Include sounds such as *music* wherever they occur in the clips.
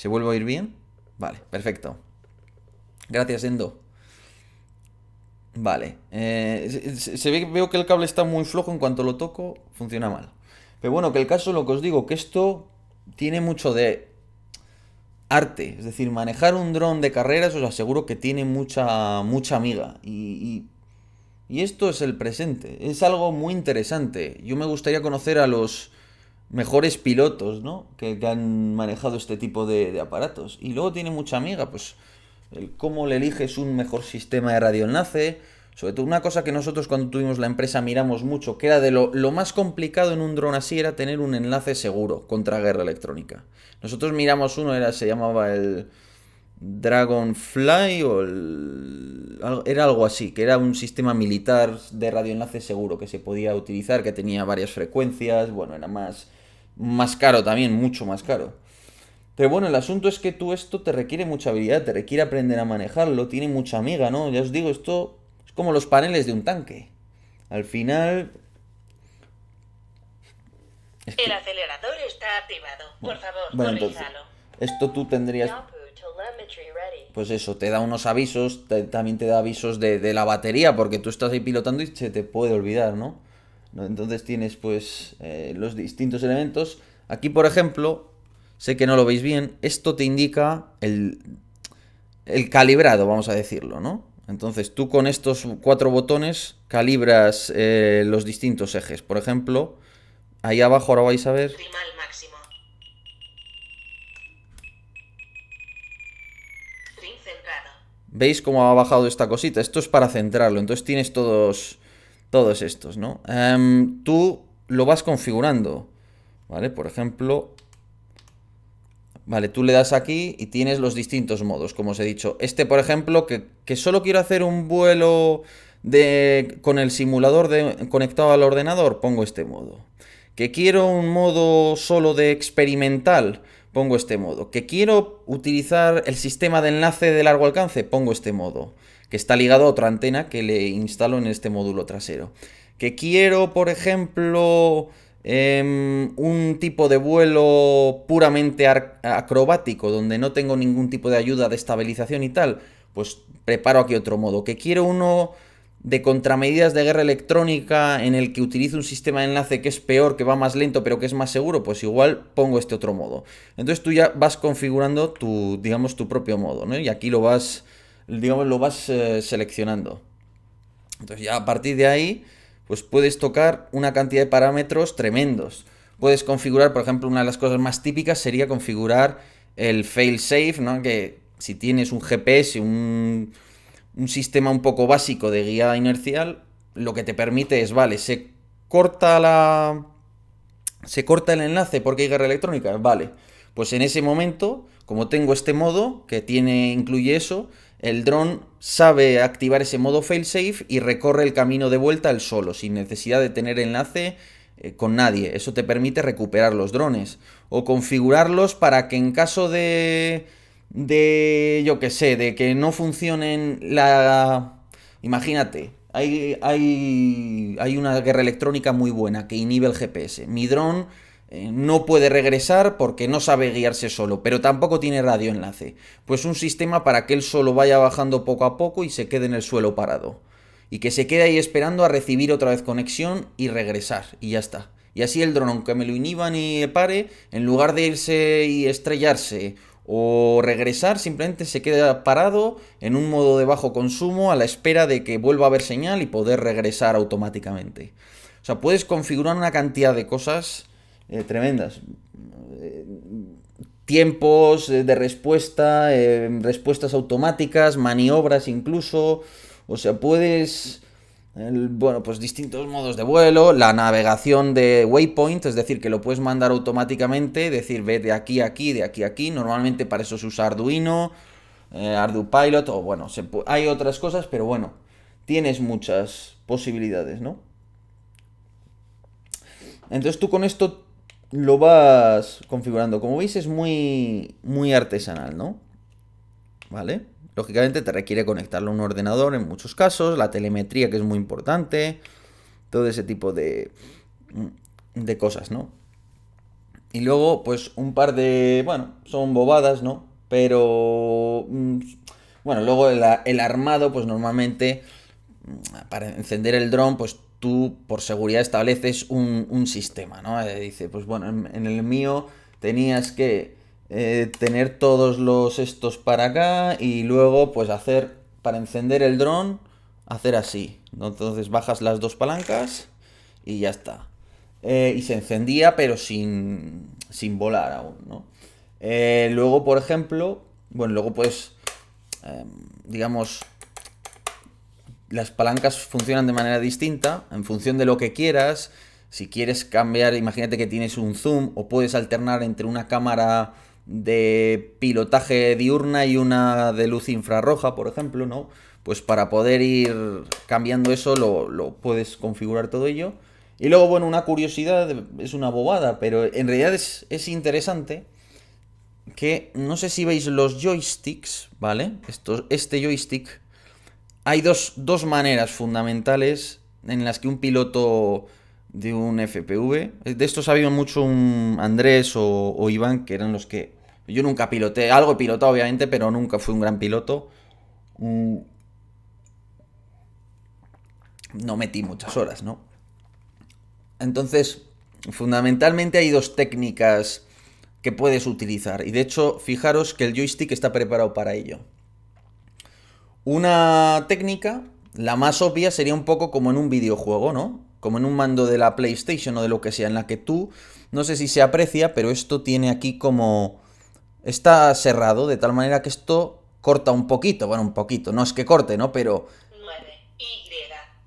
¿Se vuelve a oír bien? Vale, perfecto. Gracias, Endo. Vale. Eh, veo que el cable está muy flojo. En cuanto lo toco, funciona mal. Pero bueno, que el caso, lo que os digo, que esto tiene mucho de arte. Es decir, manejar un dron de carreras os aseguro que tiene mucha, mucha amiga. y, y esto es el presente. Es algo muy interesante. Yo me gustaría conocer a los mejores pilotos, ¿no? Que, han manejado este tipo de, aparatos. Y luego tiene mucha amiga, pues, cómo le eliges un mejor sistema de radioenlace. Sobre todo una cosa que nosotros cuando tuvimos la empresa miramos mucho, que era de lo, más complicado en un dron así era tener un enlace seguro contra guerra electrónica. Nosotros miramos uno, era, se llamaba el Dragonfly o era algo así, que era un sistema militar de radioenlace seguro que se podía utilizar, que tenía varias frecuencias, bueno, era más más caro también, mucho más caro. Pero bueno, el asunto es que tú esto te requiere mucha habilidad, te requiere aprender a manejarlo, tiene mucha amiga, ¿no? Ya os digo, esto es como los paneles de un tanque. Al final... El acelerador está activado, por favor, bueno, Esto tú tendrías... Pues eso, te da unos avisos, también te da avisos de, de la batería, porque tú estás ahí pilotando y se te puede olvidar, ¿no? Entonces tienes pues eh, los distintos elementos. Aquí, por ejemplo, sé que no lo veis bien, esto te indica el, el calibrado, vamos a decirlo, ¿no? Entonces tú con estos cuatro botones calibras eh, los distintos ejes. Por ejemplo, ahí abajo ahora vais a ver... Máximo. ¿Veis cómo ha bajado esta cosita? Esto es para centrarlo. Entonces tienes todos todos estos, ¿no? Em, tú lo vas configurando, ¿vale? Por ejemplo, vale, tú le das aquí y tienes los distintos modos, como os he dicho. Este, por ejemplo, que, que solo quiero hacer un vuelo de, con el simulador conectado al ordenador, pongo este modo. Que quiero un modo solo de experimental, pongo este modo. Que quiero utilizar el sistema de enlace de largo alcance, pongo este modo que está ligado a otra antena que le instalo en este módulo trasero. Que quiero, por ejemplo, em, un tipo de vuelo puramente acrobático, donde no tengo ningún tipo de ayuda de estabilización y tal, pues preparo aquí otro modo. Que quiero uno de contramedidas de guerra electrónica en el que utilizo un sistema de enlace que es peor, que va más lento, pero que es más seguro, pues igual pongo este otro modo. Entonces tú ya vas configurando tu, digamos, tu propio modo, ¿no? Y aquí lo vas digamos, lo vas eh, seleccionando. Entonces ya a partir de ahí, pues puedes tocar una cantidad de parámetros tremendos. Puedes configurar, por ejemplo, una de las cosas más típicas sería configurar el safe ¿no? Que si tienes un GPS, un, un sistema un poco básico de guiada inercial, lo que te permite es, vale, se corta la... Se corta el enlace porque hay guerra electrónica, vale. Pues en ese momento, como tengo este modo que tiene incluye eso, el dron sabe activar ese modo failsafe y recorre el camino de vuelta al solo, sin necesidad de tener enlace eh, con nadie. Eso te permite recuperar los drones o configurarlos para que en caso de de yo qué sé, de que no funcionen la imagínate, hay hay hay una guerra electrónica muy buena que inhibe el GPS. Mi dron eh, no puede regresar porque no sabe guiarse solo, pero tampoco tiene radioenlace. Pues un sistema para que él solo vaya bajando poco a poco y se quede en el suelo parado. Y que se quede ahí esperando a recibir otra vez conexión y regresar, y ya está. Y así el dron, aunque me lo inhiban y pare, en lugar de irse y estrellarse o regresar, simplemente se queda parado en un modo de bajo consumo a la espera de que vuelva a haber señal y poder regresar automáticamente. O sea, puedes configurar una cantidad de cosas eh, tremendas. Eh, tiempos eh, de respuesta, respuestas automáticas, maniobras incluso. O sea, puedes... bueno, pues distintos modos de vuelo, la navegación de waypoint, es decir, que lo puedes mandar automáticamente, decir, ve de aquí a aquí, de aquí a aquí. Normalmente para eso se usa Arduino, eh, Pilot, o bueno, hay otras cosas, pero bueno, tienes muchas posibilidades, ¿no? Entonces tú con esto lo vas configurando. Como veis es muy, muy artesanal, ¿no? ¿Vale? Lógicamente te requiere conectarlo a un ordenador en muchos casos, la telemetría que es muy importante, todo ese tipo de, mm, de cosas, ¿no? Y luego, pues un par de, bueno, son bobadas, ¿no? Pero, mm, bueno, luego el, el armado, pues normalmente, mm, para encender el dron, pues tú por seguridad estableces un, sistema, ¿no? Eh, dice, pues bueno, en, el mío tenías que eh, tener todos los estos para acá y luego pues hacer, para encender el dron, hacer así. Entonces bajas las dos palancas y ya está. Eh, y se encendía pero sin, sin volar aún, ¿no? luego, por ejemplo, bueno, luego pues, em, digamos, las palancas funcionan de manera distinta en función de lo que quieras. Si quieres cambiar, imagínate que tienes un zoom o puedes alternar entre una cámara de pilotaje diurna y una de luz infrarroja, por ejemplo, ¿no? Pues para poder ir cambiando eso lo, puedes configurar todo ello. Y luego, bueno, una curiosidad, es una bobada, pero en realidad es, interesante que no sé si veis los joysticks, ¿vale? Esto, este joystick hay dos, maneras fundamentales en las que un piloto de un FPV, de esto sabía mucho un Andrés o, o Iván, que eran los que... Yo nunca piloté, algo he obviamente, pero nunca fui un gran piloto. Mm. No metí muchas horas, ¿no? Entonces, fundamentalmente hay dos técnicas que puedes utilizar. Y de hecho, fijaros que el joystick está preparado para ello. Una técnica, la más obvia, sería un poco como en un videojuego, ¿no? Como en un mando de la PlayStation o de lo que sea, en la que tú, no sé si se aprecia, pero esto tiene aquí como... Está cerrado de tal manera que esto corta un poquito, bueno, un poquito, no es que corte, ¿no? Pero... 9, y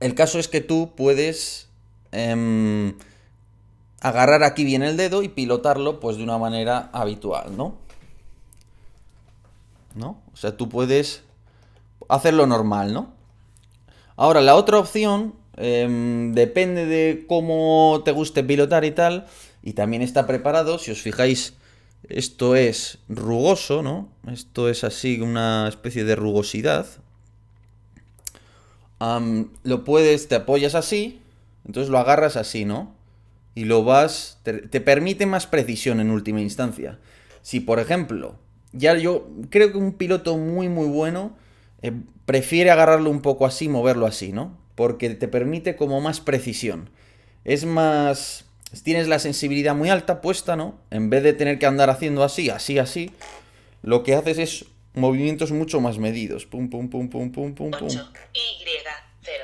El caso es que tú puedes... Em, agarrar aquí bien el dedo y pilotarlo pues de una manera habitual, ¿no? ¿No? O sea, tú puedes hacerlo normal, ¿no? Ahora, la otra opción em, depende de cómo te guste pilotar y tal, y también está preparado, si os fijáis, esto es rugoso, ¿no? Esto es así, una especie de rugosidad. lo puedes, te apoyas así, entonces lo agarras así, ¿no? Y lo vas, te permite más precisión en última instancia. Si, por ejemplo, ya yo creo que un piloto muy, muy bueno eh, prefiere agarrarlo un poco así, moverlo así, ¿no? Porque te permite como más precisión. Es más... Tienes la sensibilidad muy alta puesta, ¿no? En vez de tener que andar haciendo así, así, así, lo que haces es movimientos mucho más medidos. Pum, pum, pum, pum, pum, pum, pum.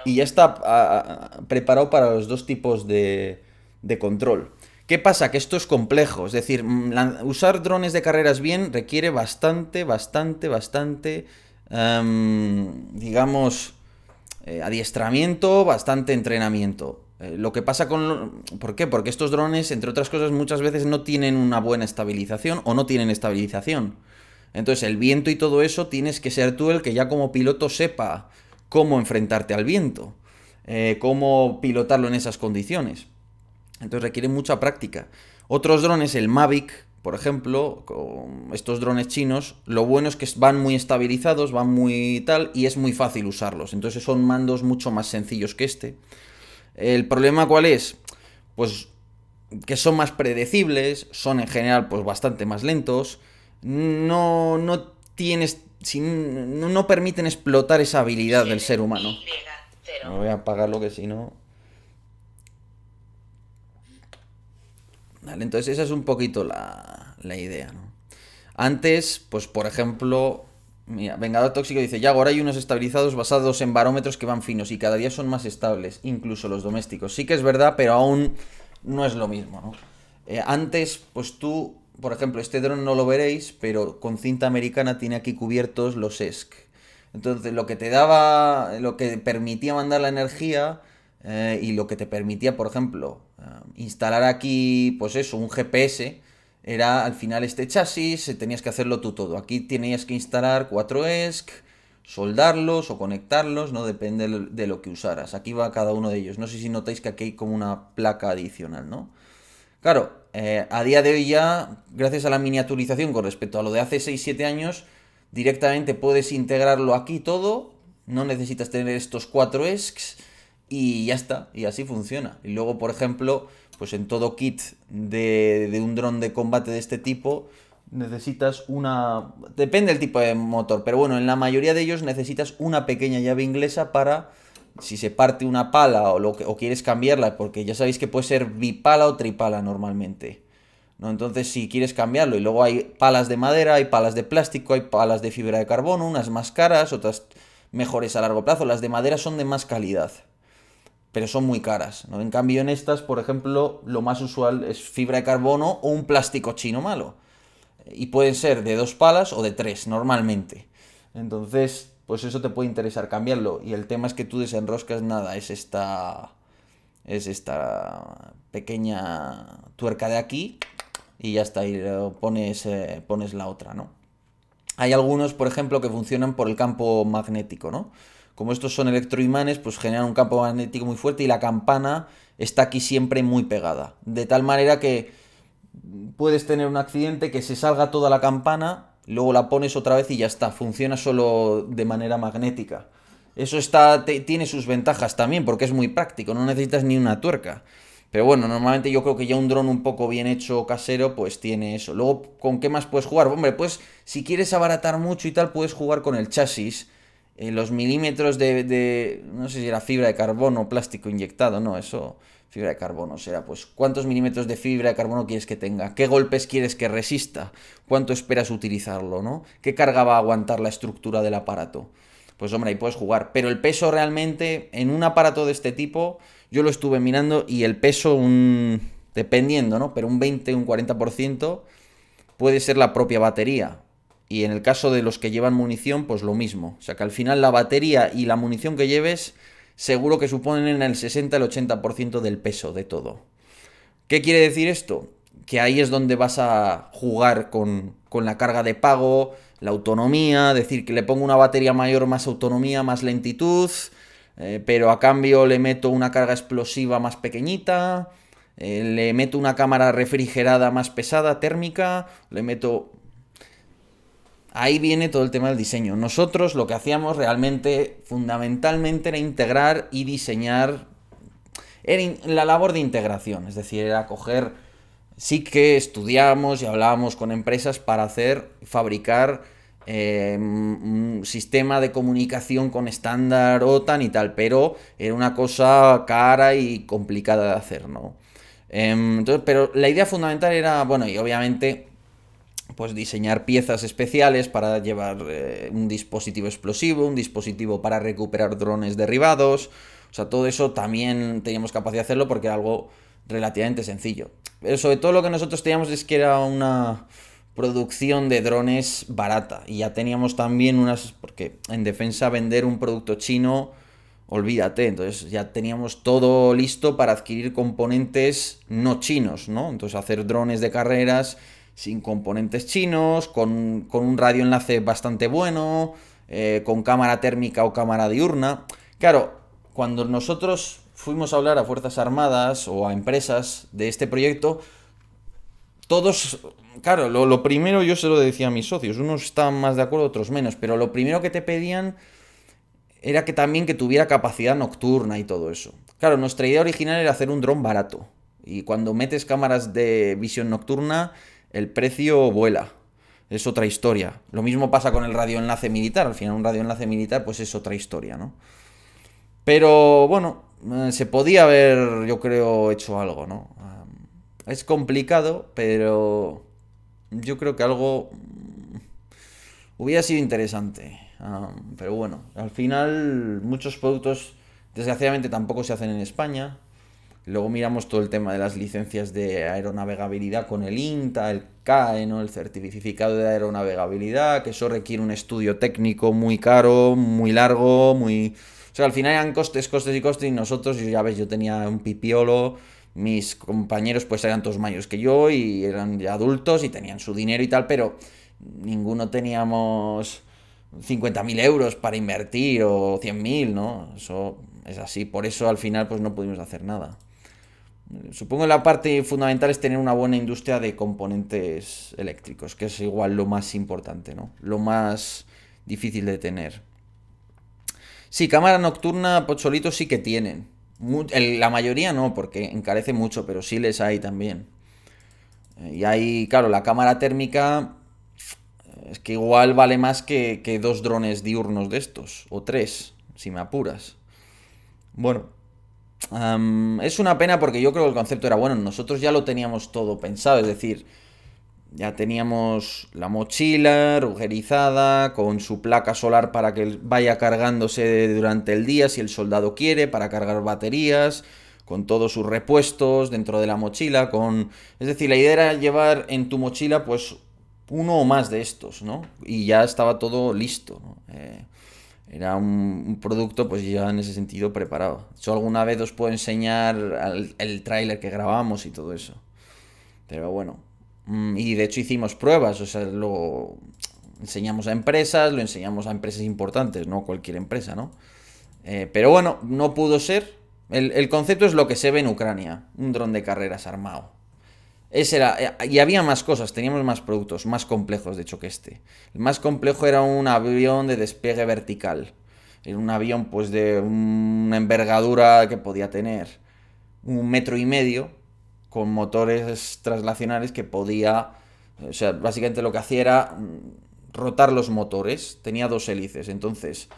y, ya está ah, ah, ah, preparado para los dos tipos de, de control. ¿Qué pasa? Que esto es complejo, es decir, mm, usar drones de carreras bien requiere bastante, bastante, bastante Em, digamos, eh, adiestramiento, bastante entrenamiento. Eh, lo que pasa con... ¿Por qué? Porque estos drones, entre otras cosas, muchas veces no tienen una buena estabilización o no tienen estabilización. Entonces el viento y todo eso tienes que ser tú el que ya como piloto sepa cómo enfrentarte al viento, eh, cómo pilotarlo en esas condiciones. Entonces requiere mucha práctica. Otros drones, el Mavic, por ejemplo, con estos drones chinos, lo bueno es que van muy estabilizados, van muy tal, y es muy fácil usarlos. Entonces son mandos mucho más sencillos que este. ¿El problema cuál es? Pues que son más predecibles, son en general pues bastante más lentos, no, no tienes, sin, no, permiten explotar esa habilidad del ser humano. No voy a lo que si no... Entonces esa es un poquito la, idea, ¿no? Antes, pues por ejemplo, venga Vengador Tóxico dice, ya ahora hay unos estabilizados basados en barómetros que van finos y cada día son más estables, incluso los domésticos. Sí que es verdad, pero aún no es lo mismo, ¿no? Eh, antes, pues tú, por ejemplo, este dron no lo veréis, pero con cinta americana tiene aquí cubiertos los ESC. Entonces, lo que te daba, lo que permitía mandar la energía eh, y lo que te permitía, por ejemplo, eh, instalar aquí, pues eso, un GPS, era al final este chasis, eh, tenías que hacerlo tú todo. Aquí tenías que instalar 4 ESC, soldarlos o conectarlos, no depende de lo que usaras. Aquí va cada uno de ellos. No sé si notáis que aquí hay como una placa adicional, ¿no? Claro, a día de hoy ya, gracias a la miniaturización con respecto a lo de hace 6-7 años, directamente puedes integrarlo aquí todo, no necesitas tener estos 4 ESCs y ya está, y así funciona. Y luego, por ejemplo, pues en todo kit de, un dron de combate de este tipo necesitas una... Depende del tipo de motor, pero bueno, en la mayoría de ellos necesitas una pequeña llave inglesa para... Si se parte una pala o, lo que, quieres cambiarla, porque ya sabéis que puede ser bipala o tripala normalmente. ¿no? Entonces, si quieres cambiarlo, y luego hay palas de madera, hay palas de plástico, hay palas de fibra de carbono, unas más caras, otras mejores a largo plazo. Las de madera son de más calidad pero son muy caras. ¿no? En cambio, en estas, por ejemplo, lo más usual es fibra de carbono o un plástico chino malo. Y pueden ser de dos palas o de tres, normalmente. Entonces, pues eso te puede interesar cambiarlo. Y el tema es que tú desenroscas nada, es esta. Es esta pequeña tuerca de aquí y ya está, y pones, eh, pones la otra, ¿no? Hay algunos, por ejemplo, que funcionan por el campo magnético, ¿no? como estos son electroimanes, pues generan un campo magnético muy fuerte y la campana está aquí siempre muy pegada. De tal manera que puedes tener un accidente que se salga toda la campana, luego la pones otra vez y ya está, funciona solo de manera magnética. Eso está, tiene sus ventajas también porque es muy práctico, no necesitas ni una tuerca. Pero bueno, normalmente yo creo que ya un dron un poco bien hecho casero, pues tiene eso. Luego, ¿con qué más puedes jugar? Hombre, pues si quieres abaratar mucho y tal, puedes jugar con el chasis los milímetros de, no sé si era fibra de carbono o plástico inyectado, no, eso, fibra de carbono o será, pues, ¿cuántos milímetros de fibra de carbono quieres que tenga? ¿Qué golpes quieres que resista? ¿Cuánto esperas utilizarlo, no? ¿Qué carga va a aguantar la estructura del aparato? Pues hombre, ahí puedes jugar, pero el peso realmente en un aparato de este tipo, yo lo estuve mirando y el peso un dependiendo, ¿no? Pero un 20, un 40% puede ser la propia batería, y en el caso de los que llevan munición, pues lo mismo. O sea que al final la batería y la munición que lleves seguro que suponen el 60-80% del peso de todo. ¿Qué quiere decir esto? Que ahí es donde vas a jugar con, la carga de pago, la autonomía, decir que le pongo una batería mayor, más autonomía, más lentitud, eh, pero a cambio le meto una carga explosiva más pequeñita, eh, le meto una cámara refrigerada más pesada, térmica, le meto ahí viene todo el tema del diseño. Nosotros lo que hacíamos realmente, fundamentalmente, era integrar y diseñar. la labor de integración, es decir, era coger. Sí que estudiamos y hablábamos con empresas para hacer, fabricar un eh, sistema de comunicación con estándar OTAN y tal, pero era una cosa cara y complicada de hacer, ¿no? Em, pero la idea fundamental era, bueno, y obviamente pues diseñar piezas especiales para llevar eh, un dispositivo explosivo, un dispositivo para recuperar drones derribados. O sea, todo eso también teníamos capacidad de hacerlo porque era algo relativamente sencillo. Pero sobre todo lo que nosotros teníamos es que era una producción de drones barata. Y ya teníamos también unas... porque en defensa vender un producto chino olvídate. Entonces ya teníamos todo listo para adquirir componentes no chinos, ¿no? Entonces hacer drones de carreras sin componentes chinos, con, con un radioenlace bastante bueno, eh, con cámara térmica o cámara diurna. Claro, cuando nosotros fuimos a hablar a Fuerzas Armadas o a empresas de este proyecto, todos, claro, lo, primero yo se lo decía a mis socios, unos están más de acuerdo, otros menos, pero lo primero que te pedían era que también que tuviera capacidad nocturna y todo eso. Claro, nuestra idea original era hacer un dron barato. Y cuando metes cámaras de visión nocturna, el precio vuela. Es otra historia. Lo mismo pasa con el radioenlace militar. Al final un radioenlace militar pues es otra historia, ¿no? Pero bueno, eh, se podía haber, yo creo, hecho algo, ¿no? Eh, es complicado, pero yo creo que algo mm, hubiera sido interesante. Ah, pero bueno, al final muchos productos desgraciadamente tampoco se hacen en España. Luego miramos todo el tema de las licencias de aeronavegabilidad con el INTA, el CAE, ¿no? el certificado de aeronavegabilidad, que eso requiere un estudio técnico muy caro, muy largo, muy... O sea, al final eran costes, costes y costes y nosotros, ya ves, yo tenía un pipiolo, mis compañeros pues eran todos mayores que yo y eran ya adultos y tenían su dinero y tal, pero ninguno teníamos 50.000 euros para invertir o 100.000, ¿no? Eso es así, por eso al final pues no pudimos hacer nada. Supongo que la parte fundamental es tener una buena industria de componentes eléctricos, que es igual lo más importante, ¿no? Lo más difícil de tener. Sí, cámara nocturna, Pocholitos pues sí que tienen. La mayoría no, porque encarece mucho, pero sí les hay también. Eh, y ahí, claro, la cámara térmica eh, es que igual vale más que, que dos drones diurnos de estos, o tres, si me apuras. Bueno, es una pena porque yo creo que el concepto era bueno. Nosotros ya lo teníamos todo pensado, es decir, ya teníamos la mochila rugerizada, con su placa solar para que vaya cargándose durante el día si el soldado quiere, para cargar baterías, con todos sus repuestos dentro de la mochila, con... Es decir, la idea era llevar en tu mochila pues uno o más de estos, ¿no? Y ya estaba todo listo. Eh, era un, producto pues ya en ese sentido preparado. Yo alguna vez os puedo enseñar el tráiler que grabamos y todo eso. Pero bueno, mm, y de hecho hicimos pruebas, o sea, lo enseñamos a empresas, lo enseñamos a empresas importantes, no cualquier empresa, ¿no? Eh, pero bueno, no pudo ser. el concepto es lo que se ve en Ucrania, un dron de carreras armado era, eh, y había más cosas, teníamos más productos, más complejos de hecho que este. El más complejo era un avión de despegue vertical. Era un avión pues de una envergadura que podía tener un metro y medio con motores traslacionales que podía, o sea, básicamente lo que hacía era mm, rotar los motores, tenía dos hélices, entonces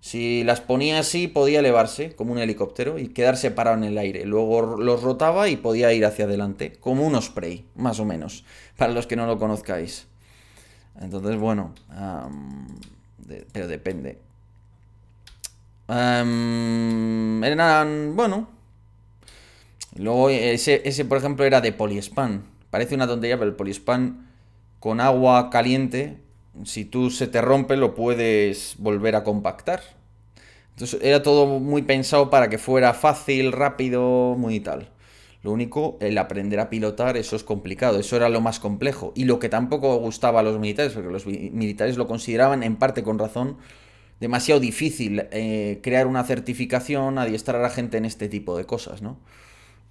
si las ponía así, podía elevarse como un helicóptero y quedarse parado en el aire. Luego los rotaba y podía ir hacia adelante, como un spray, más o menos, *laughs* para los que no lo conozcáis. Entonces, bueno, pero depende. eran, bueno. Luego, ese, ese, por ejemplo, era de poliespan. Parece una tontería, pero el poliespan con agua caliente si tú se te rompe lo puedes volver a compactar. Entonces era todo muy pensado para que fuera fácil, rápido, muy tal. Lo único, el aprender a pilotar, eso es complicado, eso era lo más complejo. Y lo que tampoco gustaba a los militares, porque los militares lo consideraban, en parte con razón, demasiado difícil eh, crear una certificación, adiestrar a la gente en este tipo de cosas, ¿no?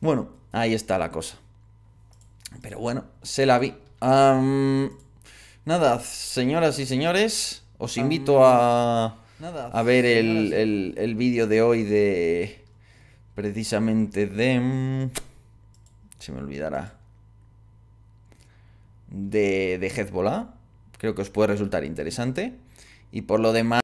Bueno, ahí está la cosa. Pero bueno, se la vi. Nada, señoras y señores, os invito a, ver el, vídeo de hoy de... Precisamente de... Se me olvidará. De, de Hezbollah. Creo que os puede resultar interesante. Y por lo demás...